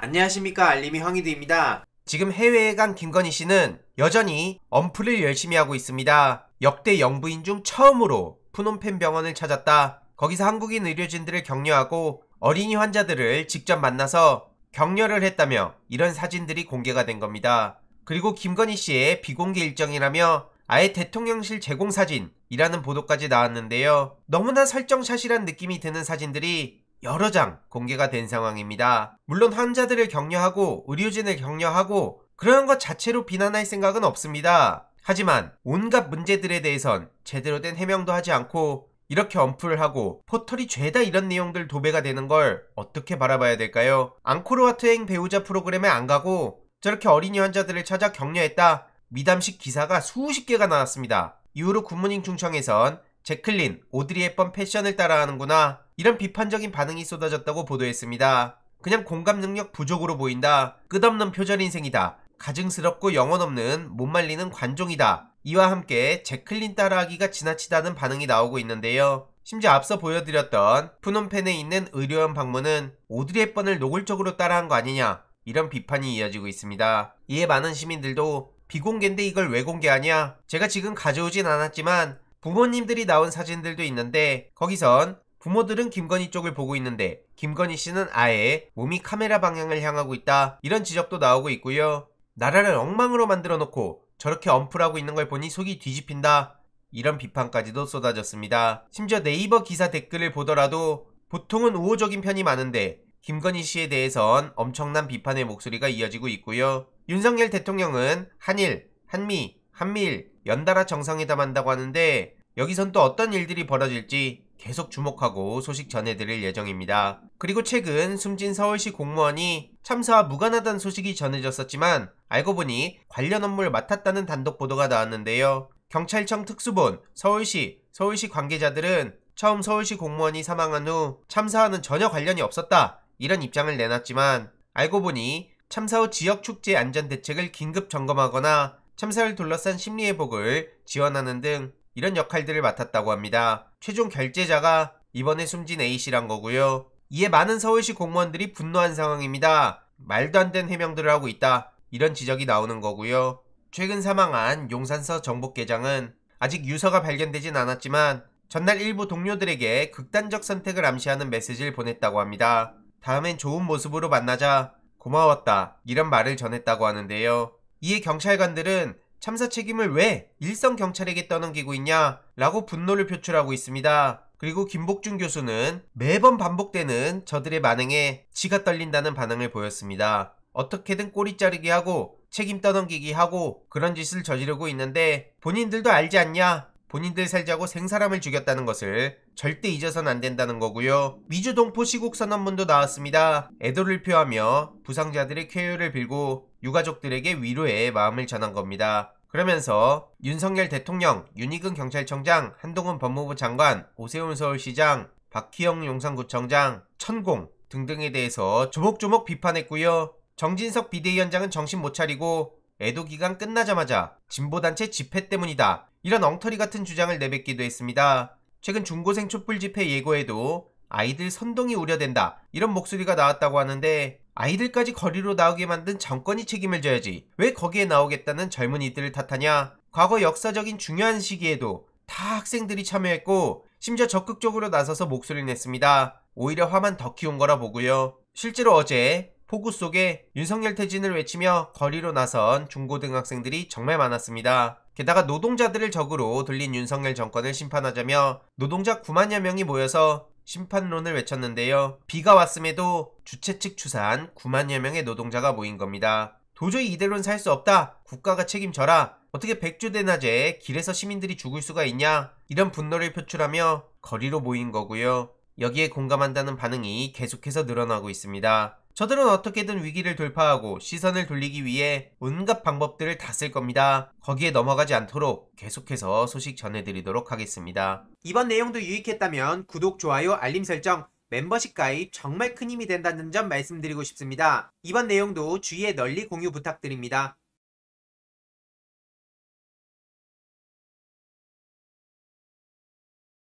안녕하십니까 알림이 황희드입니다. 지금 해외에 간 김건희 씨는 여전히 엄플을 열심히 하고 있습니다. 역대 영부인 중 처음으로 푸놈펜 병원을 찾았다. 거기서 한국인 의료진들을 격려하고 어린이 환자들을 직접 만나서 격려를 했다며 이런 사진들이 공개가 된 겁니다. 그리고 김건희 씨의 비공개 일정이라며 아예 대통령실 제공 사진이라는 보도까지 나왔는데요. 너무나 설정샷이란 느낌이 드는 사진들이 여러 장 공개가 된 상황입니다. 물론 환자들을 격려하고 의료진을 격려하고 그러한 것 자체로 비난할 생각은 없습니다. 하지만 온갖 문제들에 대해선 제대로 된 해명도 하지 않고 이렇게 언플 하고 포털이 죄다 이런 내용들 도배가 되는 걸 어떻게 바라봐야 될까요? 앙코르와트행 배우자 프로그램에 안 가고 저렇게 어린이 환자들을 찾아 격려했다 미담식 기사가 수십 개가 나왔습니다. 이후로 굿모닝 충청에선 제클린, 오드리 헵번 패션을 따라하는구나 이런 비판적인 반응이 쏟아졌다고 보도했습니다. 그냥 공감 능력 부족으로 보인다. 끝없는 표절 인생이다. 가증스럽고 영혼 없는 못 말리는 관종이다. 이와 함께 제클린 따라하기가 지나치다는 반응이 나오고 있는데요. 심지어 앞서 보여드렸던 푸놈펜에 있는 의료원 방문은 오드리 헵번을 노골적으로 따라한 거 아니냐 이런 비판이 이어지고 있습니다. 이에 많은 시민들도 비공개인데 이걸 왜 공개하냐 제가 지금 가져오진 않았지만 부모님들이 나온 사진들도 있는데 거기선 부모들은 김건희 쪽을 보고 있는데 김건희 씨는 아예 몸이 카메라 방향을 향하고 있다 이런 지적도 나오고 있고요. 나라를 엉망으로 만들어 놓고 저렇게 엄플하고 있는 걸 보니 속이 뒤집힌다 이런 비판까지도 쏟아졌습니다. 심지어 네이버 기사 댓글을 보더라도 보통은 우호적인 편이 많은데 김건희 씨에 대해선 엄청난 비판의 목소리가 이어지고 있고요. 윤석열 대통령은 한일, 한미, 한미일 연달아 정상회담한다고 하는데 여기선 또 어떤 일들이 벌어질지 계속 주목하고 소식 전해드릴 예정입니다. 그리고 최근 숨진 서울시 공무원이 참사와 무관하다는 소식이 전해졌었지만 알고 보니 관련 업무를 맡았다는 단독 보도가 나왔는데요. 경찰청 특수본, 서울시, 서울시 관계자들은 처음 서울시 공무원이 사망한 후 참사와는 전혀 관련이 없었다 이런 입장을 내놨지만 알고 보니 참사 후 지역 축제 안전 대책을 긴급 점검하거나 참사를 둘러싼 심리 회복을 지원하는 등 이런 역할들을 맡았다고 합니다. 최종 결제자가 이번에 숨진 A씨란 거고요. 이에 많은 서울시 공무원들이 분노한 상황입니다. 말도 안 되는 해명들을 하고 있다. 이런 지적이 나오는 거고요. 최근 사망한 용산서 정복계장은 아직 유서가 발견되진 않았지만 전날 일부 동료들에게 극단적 선택을 암시하는 메시지를 보냈다고 합니다. 다음엔 좋은 모습으로 만나자. 고마웠다. 이런 말을 전했다고 하는데요. 이에 경찰관들은 참사 책임을 왜 일선 경찰에게 떠넘기고 있냐 라고 분노를 표출하고 있습니다. 그리고 김복준 교수는 매번 반복되는 저들의 반응에 지가 떨린다는 반응을 보였습니다. 어떻게든 꼬리 자르기 하고 책임 떠넘기기 하고 그런 짓을 저지르고 있는데 본인들도 알지 않냐? 본인들 살자고 생사람을 죽였다는 것을 절대 잊어서는안 된다는 거고요. 미주 동포 시국 선언문도 나왔습니다. 애도를 표하며 부상자들의 쾌유를 빌고 유가족들에게 위로의 마음을 전한 겁니다. 그러면서 윤석열 대통령, 윤희근 경찰청장, 한동훈 법무부 장관, 오세훈 서울시장, 박희영 용산구청장, 천공 등등에 대해서 조목조목 비판했고요. 정진석 비대위원장은 정신 못 차리고 애도 기간 끝나자마자 진보단체 집회 때문이다. 이런 엉터리 같은 주장을 내뱉기도 했습니다. 최근 중고생 촛불 집회 예고에도 아이들 선동이 우려된다. 이런 목소리가 나왔다고 하는데 아이들까지 거리로 나오게 만든 정권이 책임을 져야지 왜 거기에 나오겠다는 젊은이들을 탓하냐 과거 역사적인 중요한 시기에도 다 학생들이 참여했고 심지어 적극적으로 나서서 목소리를 냈습니다. 오히려 화만 더 키운 거라 보고요. 실제로 어제 폭우 속에 윤석열 퇴진을 외치며 거리로 나선 중고등학생들이 정말 많았습니다. 게다가 노동자들을 적으로 돌린 윤석열 정권을 심판하자며 노동자 9만여 명이 모여서 심판론을 외쳤는데요. 비가 왔음에도 주최 측 추산 9만여 명의 노동자가 모인 겁니다. 도저히 이대로는 살 수 없다. 국가가 책임져라. 어떻게 백주대 낮에 길에서 시민들이 죽을 수가 있냐. 이런 분노를 표출하며 거리로 모인 거고요. 여기에 공감한다는 반응이 계속해서 늘어나고 있습니다. 저들은 어떻게든 위기를 돌파하고 시선을 돌리기 위해 온갖 방법들을 다 쓸 겁니다. 거기에 넘어가지 않도록 계속해서 소식 전해드리도록 하겠습니다. 이번 내용도 유익했다면 구독, 좋아요, 알림 설정, 멤버십 가입 정말 큰 힘이 된다는 점 말씀드리고 싶습니다. 이번 내용도 주위에 널리 공유 부탁드립니다.